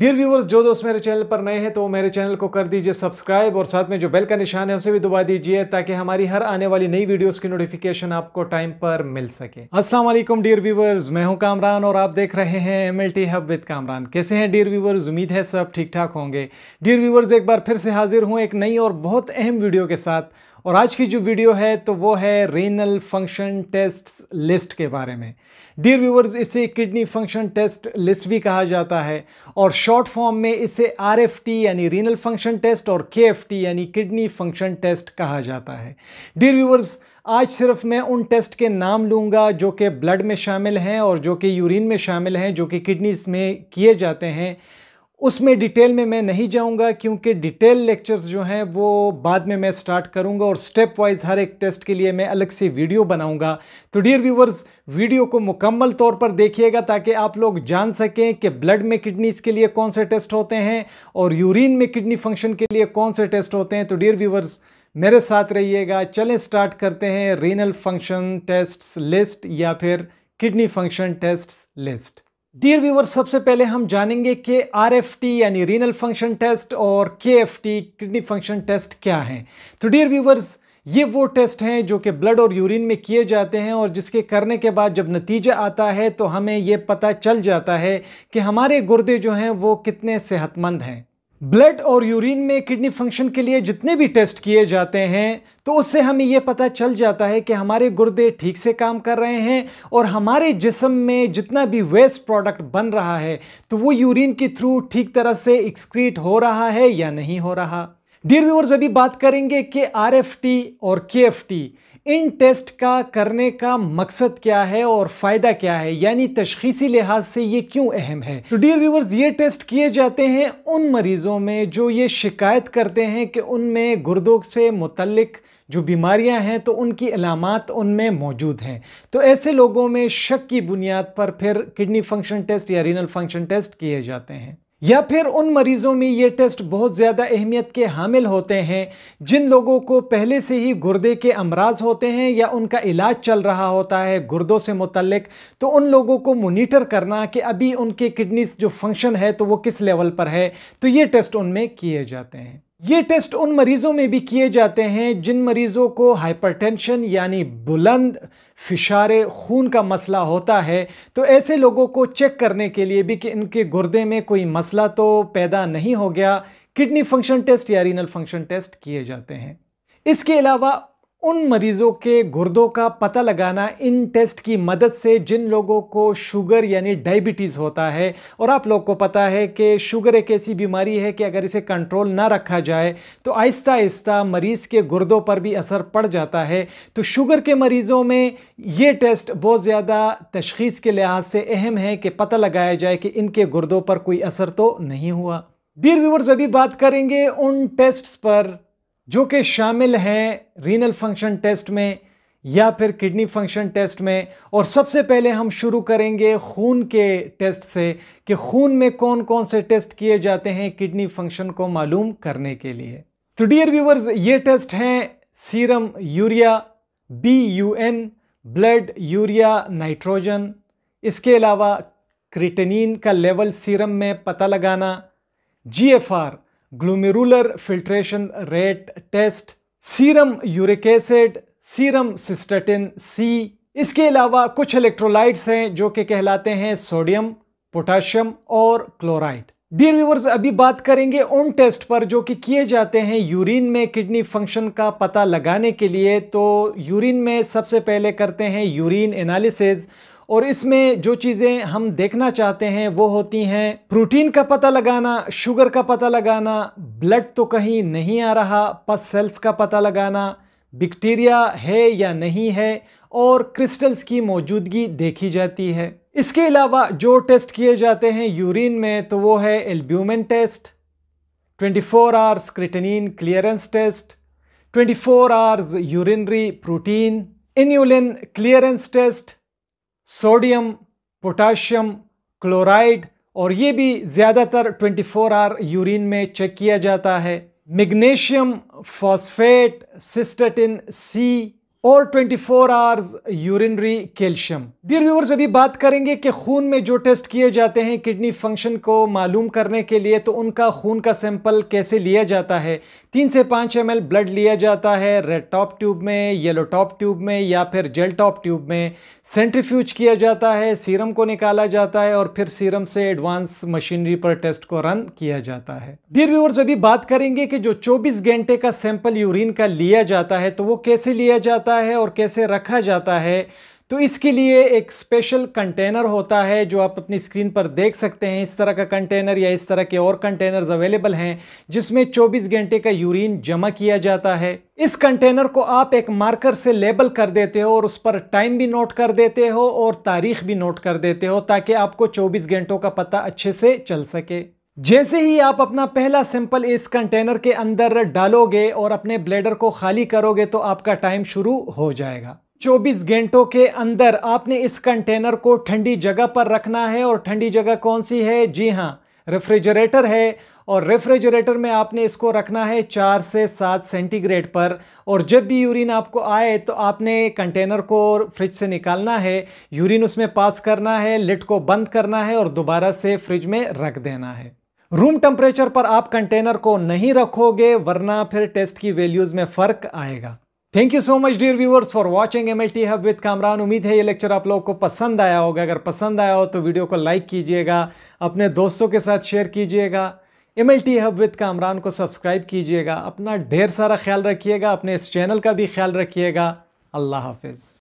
dear viewers जो दोस्त मेरे चैनल पर नए हैं तो मेरे चैनल को कर दीजिए सब्सक्राइब और साथ में जो बेल का निशान है उसे भी दबा दीजिए ताकि हमारी हर आने वाली नई वीडियोस की नोटिफिकेशन आपको टाइम पर मिल सके अस्सलाम वालेकुम डियर व्यूवर्स मैं हूं कामरान और आप देख रहे हैं M L T hub with Kamran कैसे हैं डियर व्यूवर्स उम्मीद है सब ठीक ठाक होंगे डियर व्यूवर्स एक बार फिर से हाजिर हूँ एक नई और बहुत अहम वीडियो के साथ और आज की जो वीडियो है तो वो है रीनल फंक्शन टेस्ट लिस्ट के बारे में डियर व्यूवर्स इसे किडनी फंक्शन टेस्ट लिस्ट भी कहा जाता है और शॉर्ट फॉर्म में इसे आर यानी रीनल फंक्शन टेस्ट और के यानी किडनी फंक्शन टेस्ट कहा जाता है डियर व्यूवर्स आज सिर्फ मैं उन टेस्ट के नाम लूँगा जो कि ब्लड में शामिल हैं और जो कि यूरिन में शामिल हैं जो कि किडनीज में किए जाते हैं उसमें डिटेल में मैं नहीं जाऊंगा क्योंकि डिटेल लेक्चर्स जो हैं वो बाद में मैं स्टार्ट करूंगा और स्टेप वाइज हर एक टेस्ट के लिए मैं अलग से वीडियो बनाऊंगा तो डियर व्यूवर्स वीडियो को मुकम्मल तौर पर देखिएगा ताकि आप लोग जान सकें कि ब्लड में किडनीज़ के लिए कौन से टेस्ट होते हैं और यूरिन में किडनी फंक्शन के लिए कौन से टेस्ट होते हैं तो डियर व्यूवर्स मेरे साथ रहिएगा चलें स्टार्ट करते हैं रीनल फंक्शन टेस्ट लिस्ट या फिर kidney function test list dear viewer सबसे पहले हम जानेंगे कि टी यानी रीनल फंक्शन टेस्ट और टी किडनी फंक्शन टेस्ट क्या हैं तो डियर व्यूवर्स ये वो टेस्ट हैं जो कि ब्लड और यूरिन में किए जाते हैं और जिसके करने के बाद जब नतीजा आता है तो हमें ये पता चल जाता है कि हमारे गुर्दे जो हैं वो कितने सेहतमंद हैं ब्लड और यूरिन में किडनी फंक्शन के लिए जितने भी टेस्ट किए जाते हैं तो उससे हमें ये पता चल जाता है कि हमारे गुर्दे ठीक से काम कर रहे हैं और हमारे जिसम में जितना भी वेस्ट प्रोडक्ट बन रहा है तो वो यूरिन के थ्रू ठीक तरह से एक्सक्रीट हो रहा है या नहीं हो रहा डियर व्यूअर्स अभी बात करेंगे कि आर और के इन टेस्ट का करने का मकसद क्या है और फ़ायदा क्या है यानी तशखीसी लिहाज से ये क्यों अहम है तो डियर व्यूवर्स ये टेस्ट किए जाते हैं उन मरीज़ों में जो ये शिकायत करते हैं कि उनमें गुर्दों से मुतलक जो बीमारियां हैं तो उनकी अलामत उनमें मौजूद हैं तो ऐसे लोगों में शक की बुनियाद पर फिर किडनी फंक्शन टेस्ट या रीनल फंक्शन टेस्ट किए जाते हैं या फिर उन मरीज़ों में ये टेस्ट बहुत ज़्यादा अहमियत के हामिल होते हैं जिन लोगों को पहले से ही गुर्दे के अमराज होते हैं या उनका इलाज चल रहा होता है गुर्दों से मुतलक तो उन लोगों को मोनीटर करना कि अभी उनके किडनी जो फंक्शन है तो वो किस लेवल पर है तो ये टेस्ट उनमें किए जाते हैं ये टेस्ट उन मरीज़ों में भी किए जाते हैं जिन मरीज़ों को हाइपरटेंशन यानी बुलंद फिशारे खून का मसला होता है तो ऐसे लोगों को चेक करने के लिए भी कि इनके गुर्दे में कोई मसला तो पैदा नहीं हो गया किडनी फंक्शन टेस्ट या रीनल फंक्शन टेस्ट किए जाते हैं इसके अलावा उन मरीजों के गुर्दों का पता लगाना इन टेस्ट की मदद से जिन लोगों को शुगर यानी डायबिटीज़ होता है और आप लोग को पता है कि शुगर एक ऐसी बीमारी है कि अगर इसे कंट्रोल ना रखा जाए तो आहिस्ता आहिस्ता मरीज़ के गुर्दों पर भी असर पड़ जाता है तो शुगर के मरीज़ों में ये टेस्ट बहुत ज़्यादा तशखीस के लिहाज से अहम है कि पता लगाया जाए कि इनके गुर्दों पर कोई असर तो नहीं हुआ डियर व्यूवर्स अभी बात करेंगे उन टेस्ट्स पर जो कि शामिल हैं रीनल फंक्शन टेस्ट में या फिर किडनी फंक्शन टेस्ट में और सबसे पहले हम शुरू करेंगे खून के टेस्ट से कि खून में कौन कौन से टेस्ट किए जाते हैं किडनी फंक्शन को मालूम करने के लिए तो डियर व्यूवर्स ये टेस्ट हैं serum urea B U N blood urea nitrogen इसके अलावा क्रिटनिन का लेवल सीरम में पता लगाना G F R glomerular filtration rate test serum uric acid serum cystatin C इसके अलावा कुछ इलेक्ट्रोलाइट्स हैं जो कि कहलाते हैं सोडियम पोटाशियम और क्लोराइड डियर व्यूवर्स अभी बात करेंगे उन टेस्ट पर जो कि किए जाते हैं यूरिन में किडनी फंक्शन का पता लगाने के लिए तो यूरिन में सबसे पहले करते हैं यूरिन एनालिसिस और इसमें जो चीज़ें हम देखना चाहते हैं वो होती हैं प्रोटीन का पता लगाना शुगर का पता लगाना ब्लड तो कहीं नहीं आ रहा पस सेल्स का पता लगाना बैक्टीरिया है या नहीं है और क्रिस्टल्स की मौजूदगी देखी जाती है इसके अलावा जो टेस्ट किए जाते हैं यूरिन में तो वो है albumin test 24 four hours creatinine clearance test 24 four hours urinary protein inulin clearance test sodium potassium chloride और ये भी ज़्यादातर 24 आवर यूरिन में चेक किया जाता है मैग्नीशियम फॉस्फेट सिस्टेटिन सी और 24 four hours urinary calcium dear viewers अभी बात करेंगे कि खून में जो टेस्ट किए जाते हैं किडनी फंक्शन को मालूम करने के लिए तो उनका खून का सैंपल कैसे लिया जाता है तीन से पाँच एम ब्लड लिया जाता है रेड टॉप ट्यूब में येलो टॉप ट्यूब में या फिर जेल टॉप ट्यूब में सेंट्रीफ्यूज किया जाता है सीरम को निकाला जाता है और फिर सीरम से एडवांस मशीनरी पर टेस्ट को रन किया जाता है डियर व्यूवर्स अभी बात करेंगे कि जो चौबीस घंटे का सैंपल यूरिन का लिया जाता है तो वो कैसे लिया जाता जाता है और कैसे रखा जाता है तो इसके लिए एक स्पेशल कंटेनर होता है जो आप अपनी स्क्रीन पर देख सकते हैं इस तरह का कंटेनर या इस तरह के और कंटेनर्स अवेलेबल हैं जिसमें 24 घंटे का यूरिन जमा किया जाता है इस कंटेनर को आप एक मार्कर से लेबल कर देते हो और उस पर टाइम भी नोट कर देते हो और तारीख भी नोट कर देते हो ताकि आपको चौबीस घंटों का पता अच्छे से चल सके जैसे ही आप अपना पहला सैंपल इस कंटेनर के अंदर डालोगे और अपने ब्लेडर को खाली करोगे तो आपका टाइम शुरू हो जाएगा 24 घंटों के अंदर आपने इस कंटेनर को ठंडी जगह पर रखना है और ठंडी जगह कौन सी है जी हाँ रेफ्रिजरेटर है और रेफ्रिजरेटर में आपने इसको रखना है चार से सात सेंटीग्रेड पर और जब भी यूरिन आपको आए तो आपने कंटेनर को फ्रिज से निकालना है यूरिन उसमें पास करना है लिट को बंद करना है और दोबारा से फ्रिज में रख देना है रूम टेम्परेचर पर आप कंटेनर को नहीं रखोगे वरना फिर टेस्ट की वैल्यूज में फर्क आएगा thank you so much dear viewers for watching M L T hub with Kamran उम्मीद है ये लेक्चर आप लोगों को पसंद आया होगा अगर पसंद आया हो तो वीडियो को लाइक कीजिएगा अपने दोस्तों के साथ शेयर कीजिएगा M L T hub with Kamran को सब्सक्राइब कीजिएगा अपना ढेर सारा ख्याल रखिएगा अपने इस चैनल का भी ख्याल रखिएगा अल्लाह हाफिज़